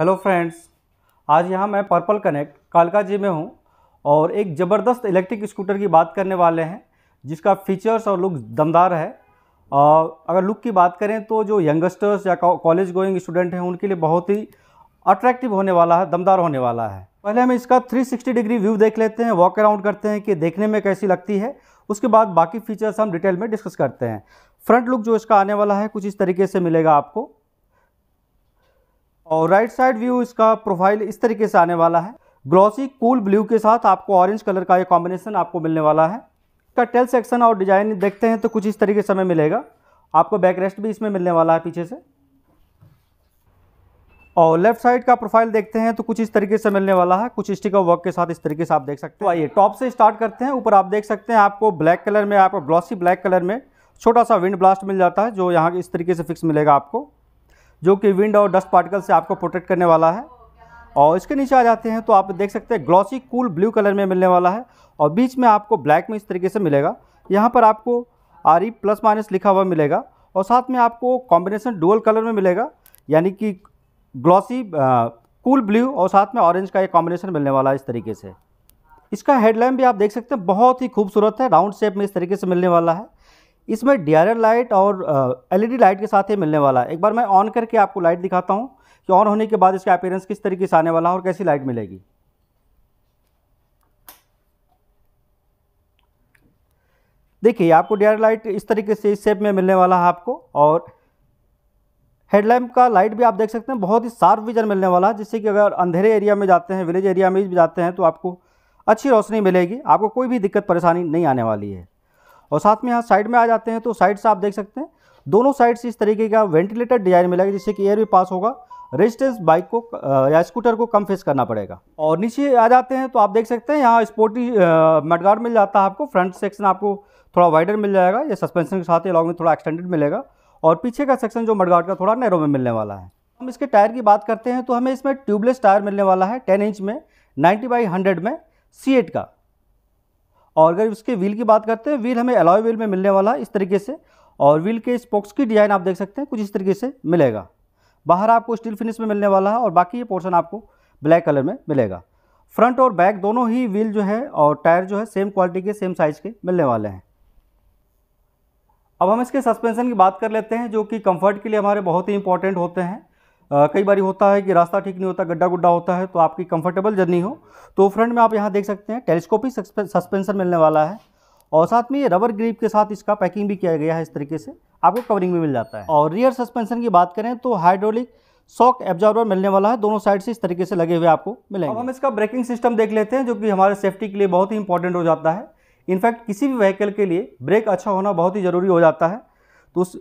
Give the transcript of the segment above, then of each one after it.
Hello friends आज यहाँ मैं पर्पल कनेक्ट कालका जी में हूँ और एक ज़बरदस्त इलेक्ट्रिक स्कूटर की बात करने वाले हैं जिसका फीचर्स और लुक दमदार है और अगर लुक की बात करें तो जो यंगस्टर्स या कॉलेज गोइंग स्टूडेंट हैं उनके लिए बहुत ही अट्रैक्टिव होने वाला है दमदार होने वाला है पहले हम इसका 360 डिग्री व्यू देख लेते हैं वॉक अराउंड करते हैं कि देखने में कैसी लगती है उसके बाद बाकी फीचर्स हम डिटेल में डिस्कस करते हैं फ्रंट लुक जो इसका आने वाला है कुछ इस तरीके से मिलेगा आपको और राइट साइड व्यू इसका प्रोफाइल इस तरीके से आने वाला है ग्लॉसी कूल ब्लू के साथ आपको ऑरेंज कलर का ये कॉम्बिनेशन आपको मिलने वाला है इसका टेल सेक्शन और डिजाइन देखते हैं तो कुछ इस तरीके से हमें मिलेगा आपको बैक रेस्ट भी इसमें मिलने वाला है पीछे से और लेफ्ट साइड का प्रोफाइल देखते हैं तो कुछ इस तरीके से मिलने वाला है कुछ स्टिकर वर्क के साथ इस तरीके से आप देख सकते हो तो आइए टॉप से स्टार्ट करते हैं ऊपर आप देख सकते हैं आपको ब्लैक कलर में आपको ग्लॉसी ब्लैक कलर में छोटा सा विंड ब्लास्ट मिल जाता है जो यहाँ इस तरीके से फिक्स मिलेगा आपको जो कि विंड और डस्ट पार्टिकल से आपको प्रोटेक्ट करने वाला है और इसके नीचे आ जाते हैं तो आप देख सकते हैं ग्लॉसी कूल ब्लू कलर में मिलने वाला है और बीच में आपको ब्लैक में इस तरीके से मिलेगा यहाँ पर आपको आर ई प्लस माइनस लिखा हुआ मिलेगा और साथ में आपको कॉम्बिनेशन डुअल कलर में मिलेगा यानी कि ग्लॉसी कूल ब्लू और साथ में ऑरेंज का एक कॉम्बिनेशन मिलने वाला है इस तरीके से इसका हेडलैम्प भी आप देख सकते हैं बहुत ही खूबसूरत है राउंड शेप में इस तरीके से मिलने वाला है इसमें डी लाइट और एलईडी लाइट e के साथ ही मिलने वाला है एक बार मैं ऑन करके आपको लाइट दिखाता हूँ कि ऑन होने के बाद इसका अपेयरेंस किस तरीके से आने वाला है और कैसी लाइट मिलेगी देखिए आपको डी लाइट इस तरीके से इस शेप में मिलने वाला है आपको और हेडलैम्प का लाइट भी आप देख सकते हैं बहुत ही शार्प विजन मिलने वाला है जिससे कि अगर अंधेरे एरिया में जाते हैं विलेज एरिया में भी जाते हैं तो आपको अच्छी रोशनी मिलेगी आपको कोई भी दिक्कत परेशानी नहीं आने वाली है और साथ में यहाँ साइड में आ जाते हैं तो साइड से आप देख सकते हैं दोनों साइड से इस तरीके का वेंटिलेटेड डिजाइन मिलेगा जिससे कि एयर भी पास होगा रेजिस्टेंस बाइक को या स्कूटर को कम फेस करना पड़ेगा और नीचे आ जाते हैं तो आप देख सकते हैं यहाँ स्पोर्टी मडगार्ड मिल जाता है आपको फ्रंट सेक्शन आपको थोड़ा वाइडर मिल जाएगा या सस्पेंशन के साथ ही लॉन्ग में थोड़ा एक्सटेंडेड मिलेगा और पीछे का सेक्शन जो मडगार्ड का थोड़ा नैरो में मिलने वाला है हम इसके टायर की बात करते हैं तो हमें इसमें ट्यूबलेस टायर मिलने वाला है टेन इंच में नाइन्टी बाई हंड्रेड में सी एट का और अगर इसके व्हील की बात करते हैं व्हील हमें अलॉय व्हील में मिलने वाला इस तरीके से और व्हील के स्पोक्स की डिज़ाइन आप देख सकते हैं कुछ इस तरीके से मिलेगा बाहर आपको स्टील फिनिश में मिलने वाला है और बाकी ये पोर्शन आपको ब्लैक कलर में मिलेगा फ्रंट और बैक दोनों ही व्हील जो है और टायर जो है सेम क्वालिटी के सेम साइज़ के मिलने वाले हैं अब हम इसके सस्पेंशन की बात कर लेते हैं जो कि कंफर्ट के लिए हमारे बहुत ही इंपॉर्टेंट होते हैं कई बार होता है कि रास्ता ठीक नहीं होता गड्ढा गुड्ढा होता है तो आपकी कंफर्टेबल जर्नी हो तो फ्रंट में आप यहाँ देख सकते हैं टेलीस्कोपिक सस्पेंसन मिलने वाला है और साथ में ये रबर ग्रिप के साथ इसका पैकिंग भी किया गया है इस तरीके से आपको कवरिंग भी मिल जाता है और रियर सस्पेंशन की बात करें तो हाइड्रोलिक शॉक एब्जॉर्बर मिलने वाला है दोनों साइड से इस तरीके से लगे हुए आपको मिलेंगे अब हम इसका ब्रेकिंग सिस्टम देख लेते हैं जो कि हमारे सेफ्टी के लिए बहुत ही इंपॉर्टेंट हो जाता है इनफैक्ट किसी भी व्हीकल के लिए ब्रेक अच्छा होना बहुत ही ज़रूरी हो जाता है तो उस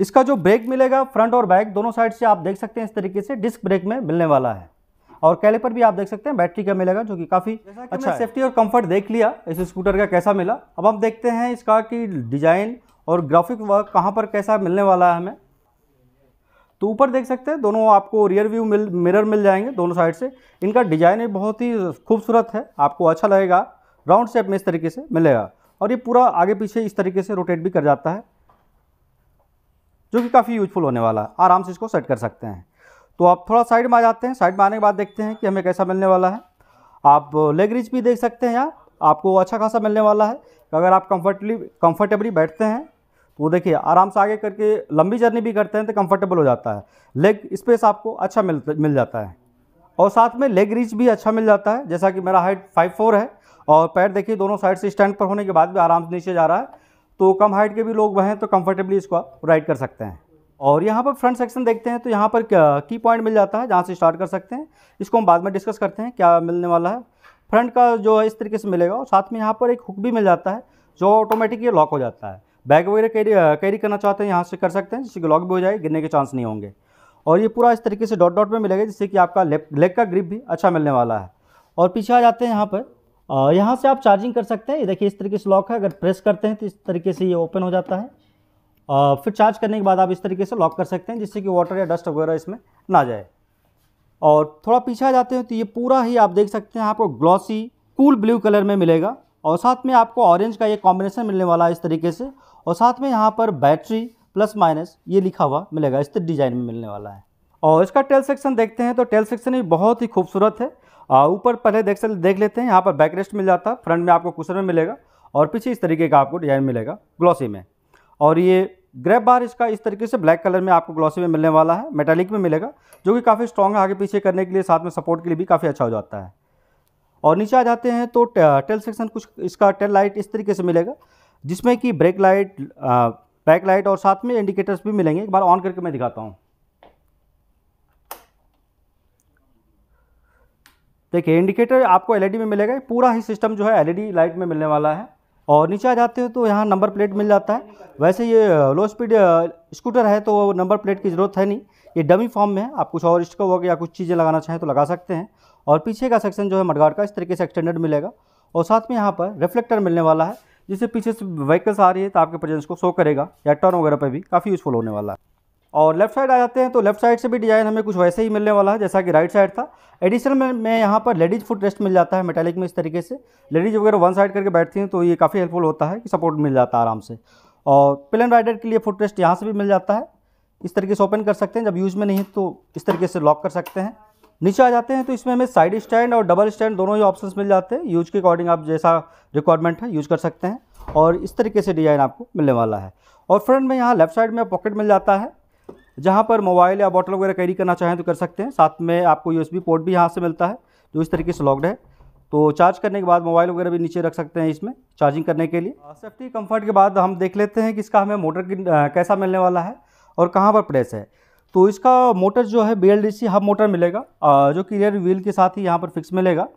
इसका जो ब्रेक मिलेगा फ्रंट और बैक दोनों साइड से आप देख सकते हैं इस तरीके से डिस्क ब्रेक में मिलने वाला है और कैलिपर भी आप देख सकते हैं बैटरी का मिलेगा जो कि काफ़ी अच्छा सेफ्टी और कंफर्ट देख लिया इस स्कूटर का कैसा मिला अब हम देखते हैं इसका कि डिज़ाइन और ग्राफिक वर्क कहाँ पर कैसा मिलने वाला है हमें तो ऊपर देख सकते हैं दोनों आपको रियर व्यू मिल मिरर मिल जाएंगे दोनों साइड से इनका डिज़ाइन बहुत ही खूबसूरत है आपको अच्छा लगेगा राउंड शेप में इस तरीके से मिलेगा और ये पूरा आगे पीछे इस तरीके से रोटेट भी कर जाता है जो कि काफ़ी यूजफुल होने वाला है आराम से इसको सेट कर सकते हैं तो आप थोड़ा साइड में आ जाते हैं साइड में आने के बाद देखते हैं कि हमें कैसा मिलने वाला है आप लेग रिच भी देख सकते हैं यार आपको अच्छा खासा मिलने वाला है अगर आप कम्फर्टली कम्फर्टेबली बैठते हैं तो वो देखिए आराम से आगे करके लंबी जर्नी भी करते हैं तो कम्फ़र्टेबल हो जाता है लेग स्पेस आपको अच्छा मिल मिल जाता है और साथ में लेग रीच भी अच्छा मिल जाता है जैसा कि मेरा हाइट फाइव फोर है और पैर देखिए दोनों साइड से स्टैंड पर होने के बाद भी आराम से नीचे जा रहा है तो कम हाइट के भी लोग वह हैं तो कंफर्टेबली इसको आप राइड कर सकते हैं और यहाँ पर फ्रंट सेक्शन देखते हैं तो यहाँ पर की पॉइंट मिल जाता है जहाँ से स्टार्ट कर सकते हैं इसको हम बाद में डिस्कस करते हैं क्या मिलने वाला है फ्रंट का जो है इस तरीके से मिलेगा और साथ में यहाँ पर एक हुक भी मिल जाता है जो ऑटोमेटिक ये लॉक हो जाता है बैग वगैरह कैरी कैरी करना चाहते हैं यहाँ से कर सकते हैं जिससे कि लॉक भी हो जाए गिरने के चांस नहीं होंगे और ये पूरा इस तरीके से डॉट डॉट में मिलेगा जिससे कि आपका लेग का ग्रिप भी अच्छा मिलने वाला है और पीछे आ जाते हैं यहाँ पर यहाँ से आप चार्जिंग कर सकते हैं ये देखिए इस तरीके से लॉक है अगर प्रेस करते हैं तो इस तरीके से ये ओपन हो जाता है और फिर चार्ज करने के बाद आप इस तरीके से लॉक कर सकते हैं जिससे कि वाटर या डस्ट वगैरह इसमें ना जाए और थोड़ा पीछे जाते हैं तो ये पूरा ही आप देख सकते हैं आपको ग्लॉसी कूल ब्लू कलर में मिलेगा और साथ में आपको ऑरेंज का ये कॉम्बिनेशन मिलने वाला है इस तरीके से और साथ में यहाँ पर बैटरी प्लस माइनस ये लिखा हुआ मिलेगा इस डिज़ाइन में मिलने वाला है और इसका टेल सेक्शन देखते हैं तो टेल सेक्शन भी बहुत ही खूबसूरत है ऊपर पहले देख देख लेते हैं यहाँ पर बैक रेस्ट मिल जाता है फ्रंट में आपको कुशन में मिलेगा और पीछे इस तरीके का आपको डिज़ाइन मिलेगा ग्लॉसी में और ये ग्रैप बार इसका इस तरीके से ब्लैक कलर में आपको ग्लॉसी में मिलने वाला है मेटालिक में मिलेगा जो कि काफ़ी स्ट्रॉग है आगे पीछे करने के लिए साथ में सपोर्ट के लिए भी काफ़ी अच्छा हो जाता है और नीचे आ जाते हैं तो टेल सेक्शन कुछ इसका टेल लाइट इस तरीके से मिलेगा जिसमें कि ब्रेक लाइट बैक लाइट और साथ में इंडिकेटर्स भी मिलेंगे एक बार ऑन करके मैं दिखाता हूँ देखिए इंडिकेटर आपको एलईडी में मिलेगा पूरा ही सिस्टम जो है एलईडी लाइट में मिलने वाला है और नीचे आ जाते हो तो यहाँ नंबर प्लेट मिल जाता है वैसे ये लो स्पीड स्कूटर है तो नंबर प्लेट की ज़रूरत है नहीं ये डमी फॉर्म में है आप कुछ और इसका वर्क या कुछ चीज़ें लगाना चाहें तो लगा सकते हैं और पीछे का सेक्शन जो है मडगार्ड का इस तरीके से एक्सटेंडेड मिलेगा और साथ में यहाँ पर रिफ्लेक्टर मिलने वाला है जिससे पीछे से व्हीकल्स आ रही है तो आपके प्रेजेंस को शो करेगा या टर्न वगैरह पर भी काफ़ी यूज़फुल होने वाला है और लेफ्ट साइड आ जाते हैं तो लेफ्ट साइड से भी डिज़ाइन हमें कुछ वैसे ही मिलने वाला है जैसा कि राइट साइड था एडिशनल में, में यहाँ पर लेडीज़ फुट रेस्ट मिल जाता है मेटालिक में इस तरीके से लेडीज़ वगैरह वन साइड करके बैठती हैं तो ये काफ़ी हेल्पफुल होता है कि सपोर्ट मिल जाता है आराम से और प्लेन राइडर के लिए फुट रेस्ट यहाँ से भी मिल जाता है इस तरीके से ओपन कर सकते हैं जब यूज़ में नहीं तो इस तरीके से लॉक कर सकते हैं नीचे आ जाते हैं तो इसमें हमें साइड स्टैंड और डबल स्टैंड दोनों ही ऑप्शंस मिल जाते हैं यूज के अकॉर्डिंग आप जैसा रिक्वायरमेंट है यूज कर सकते हैं और इस तरीके से डिज़ाइन आपको मिलने वाला है और फ्रंट में यहाँ लेफ्ट साइड में पॉकेट मिल जाता है जहाँ पर मोबाइल या बॉटल वगैरह कैरी करना चाहें तो कर सकते हैं साथ में आपको यू पोर्ट भी यहाँ से मिलता है जो इस तरीके से लॉकड है तो चार्ज करने के बाद मोबाइल वगैरह भी नीचे रख सकते हैं इसमें चार्जिंग करने के लिए सेफ्टी कंफर्ट के बाद हम देख लेते हैं कि इसका हमें मोटर कैसा मिलने वाला है और कहाँ पर प्रेस है तो इसका मोटर जो है बी एल हब मोटर मिलेगा जो कि रियर व्हील के साथ ही यहाँ पर फिक्स मिलेगा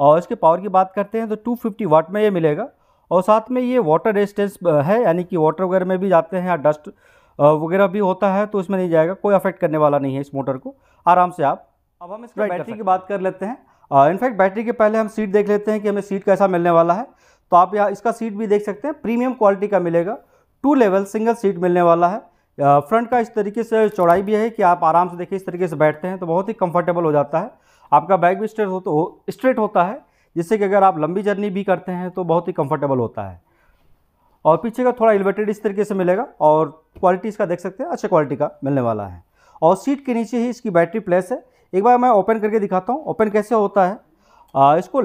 और इसके पावर की बात करते हैं तो 250 वाट में ये मिलेगा और साथ में ये वाटर रेजिस्टेंस है यानी कि वाटर वगैरह में भी जाते हैं या डस्ट वगैरह भी होता है तो इसमें नहीं जाएगा कोई अफेक्ट करने वाला नहीं है इस मोटर को आराम से आप अब हम इसकी बैटरी की बात कर लेते हैं इनफैक्ट बैटरी के पहले हम सीट देख लेते हैं कि हमें सीट कैसा मिलने वाला है तो आप यहाँ इसका सीट भी देख सकते हैं प्रीमियम क्वालिटी का मिलेगा टू लेवल सिंगल सीट मिलने वाला है फ्रंट का इस तरीके से चौड़ाई भी है कि आप आराम से देखिए इस तरीके से बैठते हैं तो बहुत ही कंफर्टेबल हो जाता है आपका बैग भी स्ट्रेट हो तो स्ट्रेट होता है जिससे कि अगर आप लंबी जर्नी भी करते हैं तो बहुत ही कंफर्टेबल होता है और पीछे का थोड़ा एलिवेटेड इस तरीके से मिलेगा और क्वालिटी इसका देख सकते हैं अच्छे क्वालिटी का मिलने वाला है और सीट के नीचे ही इसकी बैटरी प्लेस है एक बार मैं ओपन करके दिखाता हूँ ओपन कैसे होता है आ, इसको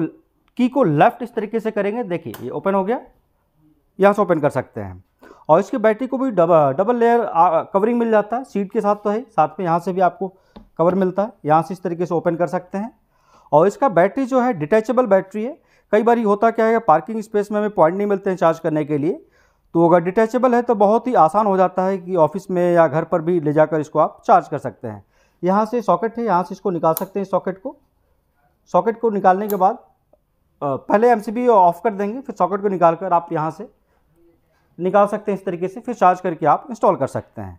की को लेफ्ट इस तरीके से करेंगे देखिए ये ओपन हो गया यहाँ से ओपन कर सकते हैं और इसकी बैटरी को भी डब डबल लेयर आ, कवरिंग मिल जाता है सीट के साथ तो है साथ में यहाँ से भी आपको कवर मिलता है यहाँ से इस तरीके से ओपन कर सकते हैं और इसका बैटरी जो है डिटैचेबल बैटरी है कई बार होता क्या है पार्किंग स्पेस में हमें पॉइंट नहीं मिलते हैं चार्ज करने के लिए तो अगर डिटैचेबल है तो बहुत ही आसान हो जाता है कि ऑफिस में या घर पर भी ले जाकर इसको आप चार्ज कर सकते हैं यहाँ से सॉकेट है यहाँ से इसको निकाल सकते हैं सॉकेट को सॉकेट को निकालने के बाद पहले एम ऑफ कर देंगे फिर सॉकेट को निकाल कर आप यहाँ से निकाल सकते हैं इस तरीके से फिर चार्ज करके आप इंस्टॉल कर सकते हैं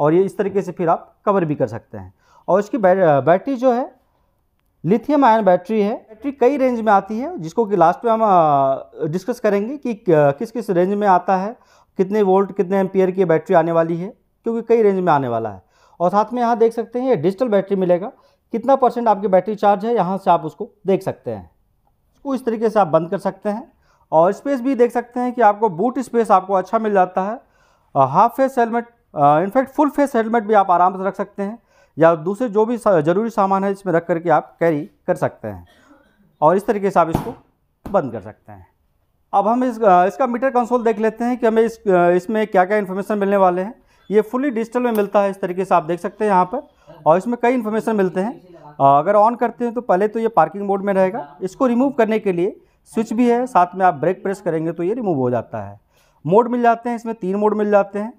और ये इस तरीके से फिर आप कवर भी कर सकते हैं और इसकी बैटरी जो है लिथियम आयन बैटरी है बैटरी कई रेंज में आती है जिसको कि लास्ट में हम डिस्कस करेंगे कि किस किस रेंज में आता है कितने वोल्ट कितने एम्पियर की बैटरी आने वाली है क्योंकि कई रेंज में आने वाला है और साथ में यहाँ देख सकते हैं ये डिजिटल बैटरी मिलेगा कितना परसेंट आपकी बैटरी चार्ज है यहाँ से आप उसको देख सकते हैं उसको इस तरीके से आप बंद कर सकते हैं और स्पेस भी देख सकते हैं कि आपको बूट स्पेस आपको अच्छा मिल जाता है half face helmet in fact full face helmet भी आप आराम से रख सकते हैं या दूसरे जो भी ज़रूरी सामान है इसमें रख करके आप कैरी कर सकते हैं और इस तरीके से आप इसको बंद कर सकते हैं अब हम इस इसका मीटर कंसोल देख लेते हैं कि हमें इस इसमें क्या क्या इन्फॉर्मेशन मिलने वाले हैं ये फुली डिजिटल में मिलता है इस तरीके से आप देख सकते हैं यहाँ पर और इसमें कई इन्फॉर्मेशन मिलते हैं अगर ऑन करते हैं तो पहले तो ये पार्किंग मोड में रहेगा इसको रिमूव करने के लिए स्विच भी है साथ में आप ब्रेक प्रेस करेंगे तो ये रिमूव हो जाता है मोड मिल जाते हैं इसमें तीन मोड मिल जाते हैं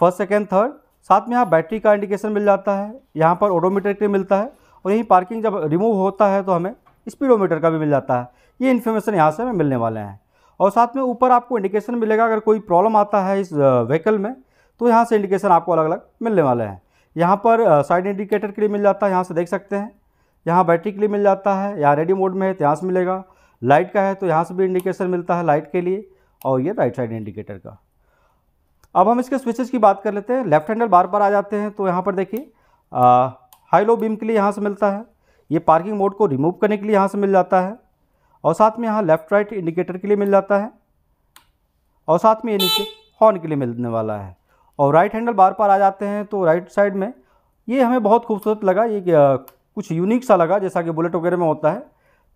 फर्स्ट सेकेंड थर्ड साथ में यहाँ बैटरी का इंडिकेशन मिल जाता है यहाँ पर ओडोमीटर के लिए मिलता है और यहीं पार्किंग जब रिमूव होता है तो हमें स्पीडोमीटर का भी मिल जाता है ये इन्फॉर्मेशन यहाँ से हमें मिलने वाले हैं और साथ में ऊपर आपको इंडिकेशन मिलेगा अगर कोई प्रॉब्लम आता है इस व्हीकल में तो यहाँ से इंडिकेशन आपको अलग अलग मिलने वाले हैं यहाँ पर साइड इंडिकेटर के लिए मिल जाता है यहाँ से देख सकते हैं यहाँ बैटरी के लिए मिल जाता है यहाँ रेडी मोड में है तो यहाँ से मिलेगा लाइट का है तो यहाँ से भी इंडिकेशन मिलता है लाइट के लिए और ये राइट साइड इंडिकेटर का अब हम इसके स्विचेस की बात कर लेते हैं लेफ्ट हैंडल बार बार आ जाते हैं तो यहाँ पर देखिए हाई लो बीम के लिए यहाँ से मिलता है ये पार्किंग मोड को रिमूव करने के लिए यहाँ से मिल जाता है और साथ में यहाँ लेफ्ट राइट इंडिकेटर के लिए मिल जाता है और साथ में ये नीचे हॉर्न के लिए मिलने वाला है और राइट हैंडल बार पर आ जाते हैं तो राइट साइड में ये हमें बहुत खूबसूरत लगा ये कुछ यूनिक सा लगा जैसा कि बुलेट वगैरह में होता है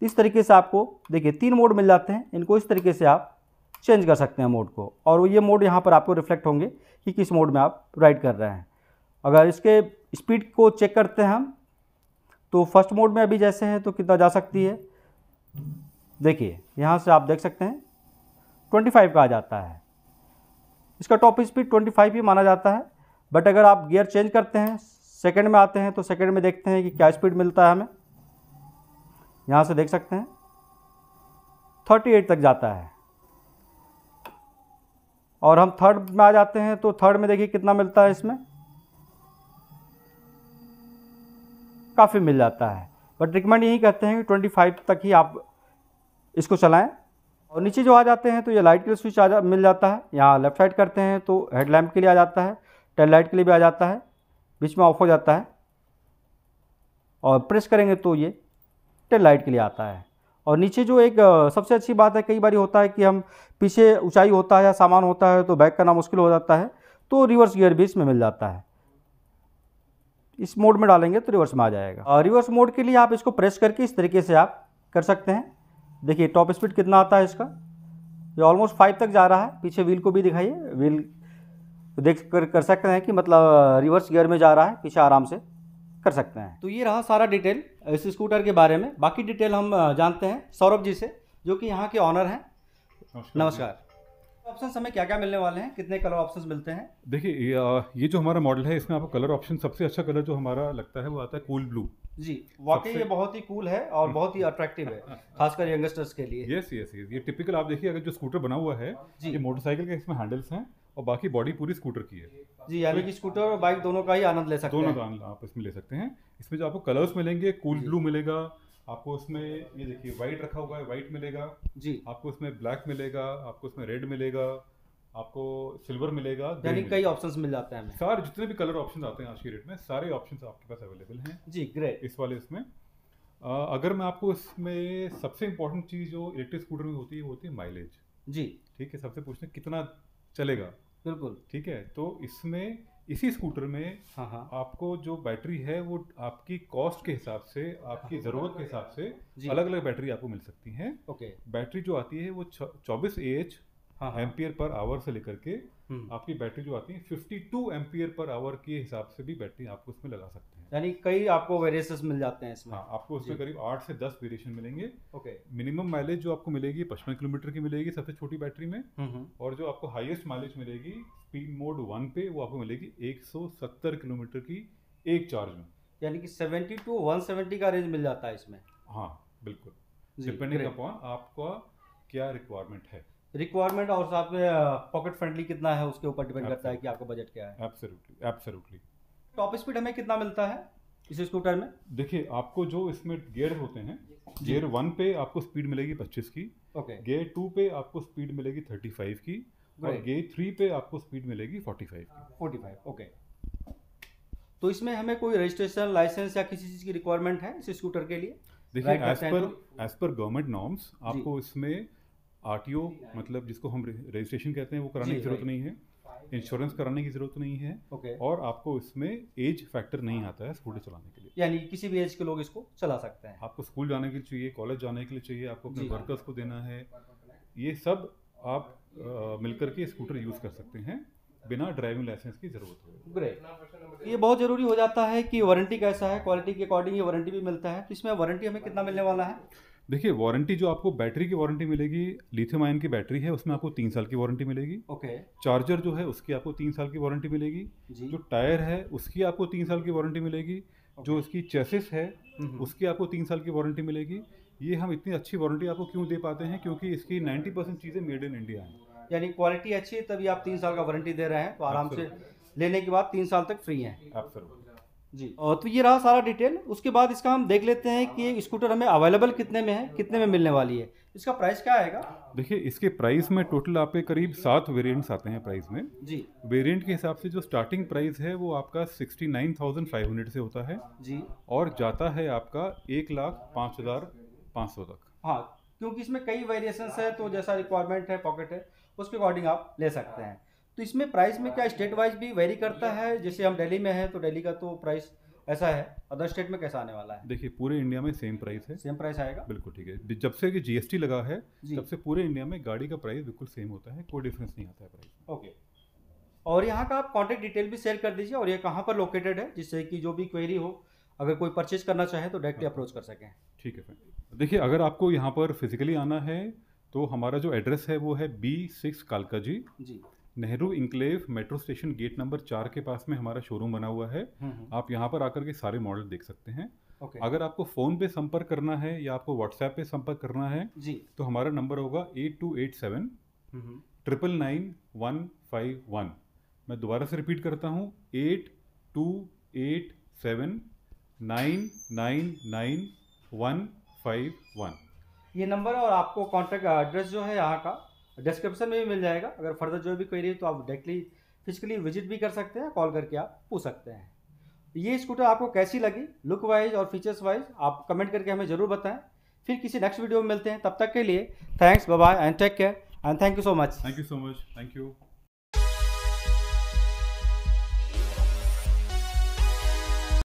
इस तरीके से आपको देखिए तीन मोड मिल जाते हैं इनको इस तरीके से आप चेंज कर सकते हैं मोड को और ये मोड यहाँ पर आपको रिफ्लेक्ट होंगे कि किस मोड में आप राइड कर रहे हैं अगर इसके स्पीड को चेक करते हैं हम तो फर्स्ट मोड में अभी जैसे हैं तो कितना जा सकती है देखिए यहाँ से आप देख सकते हैं 25 का आ जाता है इसका टॉप स्पीड 25 ही माना जाता है बट अगर आप गियर चेंज करते हैं सेकंड में आते हैं तो सेकंड में देखते हैं कि क्या स्पीड मिलता है हमें यहाँ से देख सकते हैं 38 तक जाता है और हम थर्ड में आ जाते हैं तो थर्ड में देखिए कितना मिलता है इसमें काफ़ी मिल जाता है बट रिकमेंड यही कहते हैं कि ट्वेंटी फाइव तक ही आप इसको चलाएं और नीचे जो आ जाते हैं तो ये लाइट के लिए स्विच आ जा मिल जाता है यहाँ लेफ्ट साइड करते हैं तो हेडलैम्प के लिए आ जाता है टेल लाइट के लिए भी आ जाता है बीच में ऑफ हो जाता है और प्रेस करेंगे तो ये टेल लाइट के लिए आता है और नीचे जो एक सबसे अच्छी बात है कई बार होता है कि हम पीछे ऊंचाई होता है या सामान होता है तो बैक करना मुश्किल हो जाता है तो रिवर्स गियर भी इसमें मिल जाता है इस मोड में डालेंगे तो रिवर्स में आ जाएगा और रिवर्स मोड के लिए आप इसको प्रेस करके इस तरीके से आप कर सकते हैं देखिए टॉप स्पीड कितना आता है इसका ये ऑलमोस्ट फाइव तक जा रहा है पीछे व्हील को भी दिखाइए व्हील देख कर कर सकते हैं कि मतलब रिवर्स गियर में जा रहा है पीछे आराम से कर सकते हैं तो ये रहा सारा डिटेल इस स्कूटर के बारे में बाकी डिटेल हम जानते हैं सौरभ जी से जो कि यहाँ के ऑनर हैं नमस्कार ऑप्शन हमें क्या क्या मिलने वाले हैं कितने कलर ऑप्शंस मिलते हैं देखिए ये जो हमारा मॉडल है इसमें आपको कलर ऑप्शन सबसे अच्छा कलर जो हमारा लगता है वो आता है कूल ब्लू जी वाकई ये बहुत ही कूल है और बहुत ही अट्रैक्टिव है खासकर यंगस्टर्स के लिए यस यस यस ये टिपिकल आप देखिए अगर जो स्कूटर बना हुआ है ये मोटरसाइकिल के इसमें हैंडल्स हैं और बाकी बॉडी पूरी स्कूटर की है जी यानी कि स्कूटर और बाइक दोनों का ही आनंद ले सकते दोनों हैं दोनों का आनंद आप इसमें ले सकते हैं इसमें जो आपको कलर्स मिलेंगे कूल ब्लू मिलेगा आपको उसमें ये देखिए वाइट रखा हुआ है वाइट मिलेगा जी आपको उसमें ब्लैक मिलेगा आपको उसमें रेड मिलेगा आपको सिल्वर मिलेगा यानी कई ऑप्शंस मिल जाते हैं हमें सारे जितने भी कलर ऑप्शंस आते हैं आज के रेट में सारे ऑप्शंस आपके पास अवेलेबल हैं जी ग्रेट इस वाले इसमें अगर मैं आपको इसमें सबसे इम्पोर्टेंट चीज़ जो इलेक्ट्रिक स्कूटर में होती है वो होती है माइलेज जी ठीक है सबसे पूछते हैं कितना चलेगा बिल्कुल ठीक है तो इसमें इसी स्कूटर में हाँ हाँ आपको जो बैटरी है वो आपकी कॉस्ट के हिसाब से आपकी हाँ, ज़रूरत के हिसाब से अलग अलग बैटरी आपको मिल सकती हैं ओके बैटरी जो आती है वो चौबीस ए एच हाँ, हाँ एम्पियर पर आवर से लेकर के हम्म। आपकी बैटरी जो आती है fifty two ampere per hour के हिसाब से भी बैटरी आपको उसमें लगा सकते हैं यानी कई आपको वेरिएशंस मिल जाते हैं इसमें हाँ, आपको उसमें करीब आठ से दस वेरिएशन मिलेंगे ओके मिनिमम माइलेज जो आपको मिलेगी पचपन किलोमीटर की मिलेगी सबसे छोटी बैटरी में हम्म, हम्म। और जो आपको हाईएस्ट माइलेज मिलेगी स्पीड मोड वन पे वो आपको मिलेगी 170 किलोमीटर की एक चार्ज में यानी कि सेवेंटी टू वन सेवेंटी का रेंज मिल जाता है इसमें हाँ बिल्कुल डिपेंडिंग अपॉन आपका क्या रिक्वायरमेंट है रिक्वायरमेंट और साथ में पॉकेट uh, फ्रेंडली कितना है उसके ऊपर डिपेंड करता है कि आपका बजट क्या है एब्सोल्युटली एब्सोल्युटली टॉप स्पीड हमें कितना मिलता है इस स्कूटर में देखिए आपको जो इसमें गियर होते हैं गियर वन पे आपको स्पीड मिलेगी पच्चीस की ओके गियर टू पे आपको स्पीड मिलेगी थर्टी फाइव की और गियर थ्री पे आपको स्पीड मिलेगी forty five forty five okay तो इसमें हमें कोई रजिस्ट्रेशन लाइसेंस या किसी चीज़ की रिक्वायरमेंट है इस स्कूटर के लिए देखिए as per as per government norms आपको इसमें आर मतलब जिसको हम रजिस्ट्रेशन कहते हैं वो कराने की जरूरत नहीं है इंश्योरेंस कराने की जरूरत नहीं है okay. और आपको इसमें एज फैक्टर नहीं आता है स्कूटर चलाने के लिए यानी किसी भी एज के लोग इसको चला सकते हैं आपको स्कूल जाने के लिए चाहिए कॉलेज जाने के लिए चाहिए आपको अपने वर्कर्स को देना है ये सब आप मिलकर के स्कूटर यूज़ कर सकते हैं बिना ड्राइविंग लाइसेंस की जरूरत हो ग्रेट ये बहुत ज़रूरी हो जाता है कि वारंटी कैसा है क्वालिटी के अकॉर्डिंग ये वारंटी भी मिलता है तो इसमें वारंटी हमें कितना मिलने वाला है देखिए वारंटी जो आपको बैटरी की वारंटी मिलेगी लिथियम आयन की बैटरी है उसमें आपको तीन साल की वारंटी मिलेगी ओके चार्जर जो है उसकी आपको तीन साल की वारंटी मिलेगी जो टायर है उसकी आपको तीन साल की वारंटी मिलेगी जो उसकी चेसिस है उसकी आपको तीन साल की वारंटी मिलेगी ये हम इतनी अच्छी वारंटी आपको क्यों दे पाते हैं क्योंकि इसकी नाइन्टी परसेंट चीज़ें मेड इन इंडिया हैं यानी क्वालिटी अच्छी है तभी आप तीन साल का वारंटी दे रहे हैं तो आराम से लेने के बाद तीन साल तक फ्री हैं आप जी तो ये रहा सारा डिटेल उसके बाद इसका हम देख लेते हैं कि स्कूटर हमें अवेलेबल कितने में है कितने में मिलने वाली है इसका प्राइस क्या आएगा देखिए इसके प्राइस में टोटल आपके करीब सात वेरिएंट्स आते हैं प्राइस में जी वेरिएंट के हिसाब से जो स्टार्टिंग प्राइस है वो आपका sixty nine thousand five hundred से होता है जी और जाता है आपका एक लाख पाँच हज़ार पाँच सौ तक हाँ क्योंकि इसमें कई वेरिएशन है तो जैसा रिक्वायरमेंट है पॉकेट है उसके अकॉर्डिंग आप ले सकते हैं तो इसमें प्राइस में क्या स्टेट वाइज भी वेरी करता है जैसे हम दिल्ली में हैं तो दिल्ली का तो प्राइस ऐसा है अदर स्टेट में कैसा आने वाला है देखिए पूरे इंडिया में सेम प्राइस है सेम प्राइस आएगा बिल्कुल ठीक है जब से कि जीएसटी लगा है तब से पूरे इंडिया में गाड़ी का प्राइस बिल्कुल सेम होता है कोई डिफरेंस नहीं आता है प्राइस ओके और यहाँ का आप कॉन्टेक्ट डिटेल भी शेयर कर दीजिए और ये कहाँ पर लोकेटेड है जिससे कि जो भी क्वेरी हो अगर कोई परचेज करना चाहे तो डायरेक्टली हाँ। अप्रोच कर सकें ठीक है सर देखिए अगर आपको यहाँ पर फिजिकली आना है तो हमारा जो एड्रेस है वो है बी सिक्स कालका ji ji Nehru enclave metro station gate number चार के पास में हमारा शोरूम बना हुआ है हम्म, हम्म। आप यहाँ पर आकर के सारे मॉडल देख सकते हैं okay. अगर आपको फ़ोन पे संपर्क करना है या आपको व्हाट्सएप पे संपर्क करना है जी तो हमारा नंबर होगा eight two eight seven triple nine one five one मैं दोबारा से रिपीट करता हूँ eight two eight seven nine nine nine one five one ये नंबर और आपको कॉन्टैक्ट एड्रेस जो है यहाँ का डिस्क्रिप्शन में भी मिल जाएगा अगर फर्दर जो भी क्वेरी है तो आप डायरेक्टली फिजिकली विजिट भी कर सकते हैं कॉल करके आप पूछ सकते हैं ये स्कूटर आपको कैसी लगी लुक वाइज और फीचर्स वाइज आप कमेंट करके हमें ज़रूर बताएं फिर किसी नेक्स्ट वीडियो में मिलते हैं तब तक के लिए thanks bye and take care and thank you so much thank you so much thank you